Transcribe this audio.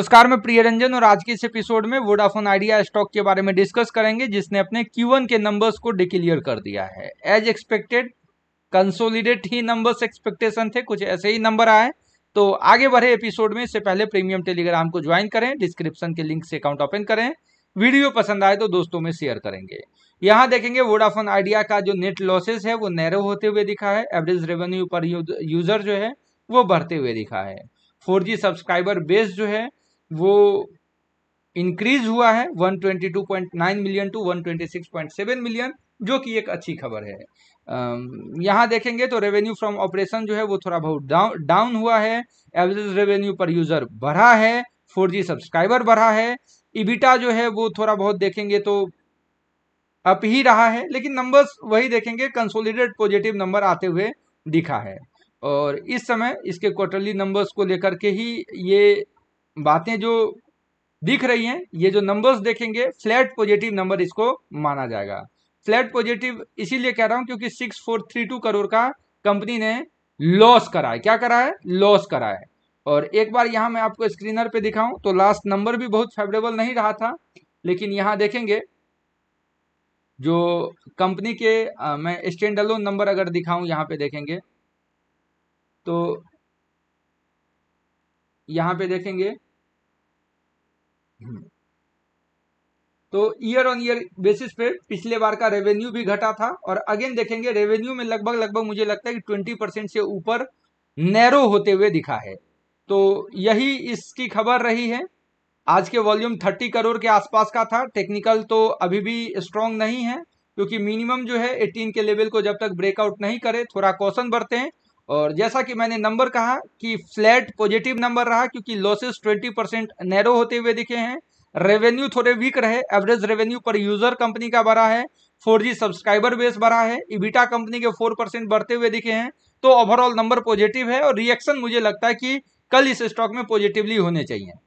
नमस्कार मैं प्रिय रंजन और आज के इस एपिसोड में वोडाफोन आइडिया स्टॉक के बारे में डिस्कस करेंगे जिसने अपने Q1 के नंबर्स को डिक्लियर कर दिया है एज एक्सपेक्टेड कंसोलिडेट ही नंबर्स एक्सपेक्टेशन थे कुछ ऐसे ही नंबर आए तो आगे बढ़े एपिसोड में इससे पहले प्रीमियम टेलीग्राम को ज्वाइन करें डिस्क्रिप्शन के लिंक से अकाउंट ओपन करें वीडियो पसंद आए तो दोस्तों में शेयर करेंगे यहाँ देखेंगे वोडाफोन आइडिया का जो नेट लॉसेस है वो नैरो होते हुए दिखा है एवरेज रेवेन्यू पर यूजर जो है वो बढ़ते हुए दिखा है 4G सब्सक्राइबर बेस जो है वो इंक्रीज हुआ है 122.9 मिलियन टू 126.7 मिलियन जो कि एक अच्छी खबर है यहाँ देखेंगे तो रेवेन्यू फ्रॉम ऑपरेशन जो है वो थोड़ा बहुत डाउन डाउन हुआ है एवरेज रेवेन्यू पर यूजर बढ़ा है 4G सब्सक्राइबर बढ़ा है इबिटा जो है वो थोड़ा बहुत देखेंगे तो अप ही रहा है लेकिन नंबर्स वही देखेंगे कंसोलिडेट पॉजिटिव नंबर आते हुए दिखा है और इस समय इसके क्वार्टरली नंबर्स को लेकर के ही ये बातें जो दिख रही हैं ये जो नंबर्स देखेंगे फ्लैट पॉजिटिव नंबर इसको माना जाएगा फ्लैट पॉजिटिव इसीलिए कह रहा हूं क्योंकि six four three two crore का कंपनी ने लॉस करा है क्या करा है लॉस करा है और एक बार यहां मैं आपको स्क्रीनर पे दिखाऊं तो लास्ट नंबर भी बहुत फेवरेबल नहीं रहा था लेकिन यहां देखेंगे जो कंपनी के आ, मैं स्टैंड अलोन नंबर अगर दिखाऊं यहां पे देखेंगे तो यहां पे देखेंगे तो ईयर ऑन ईयर बेसिस पे पिछले बार का रेवेन्यू भी घटा था और अगेन देखेंगे रेवेन्यू में लगभग लगभग मुझे लगता है कि ट्वेंटी परसेंट से ऊपर नैरो होते हुए दिखा है तो यही इसकी खबर रही है आज के वॉल्यूम थर्टी करोड़ के आसपास का था टेक्निकल तो अभी भी स्ट्रांग नहीं है क्योंकि मिनिमम जो है एटीन के लेवल को जब तक ब्रेकआउट नहीं करे थोड़ा कौशन बरते हैं और जैसा कि मैंने नंबर कहा कि फ्लैट पॉजिटिव नंबर रहा क्योंकि लॉसेस ट्वेंटी परसेंट नैरो होते हुए दिखे हैं रेवेन्यू थोड़े वीक रहे एवरेज रेवेन्यू पर यूजर कंपनी का बढ़ा है 4G सब्सक्राइबर बेस बढ़ा है इबिटा कंपनी के 4 परसेंट बढ़ते हुए दिखे हैं तो ओवरऑल नंबर पॉजिटिव है और रिएक्शन मुझे लगता है कि कल इस स्टॉक में पॉजिटिवली होने चाहिए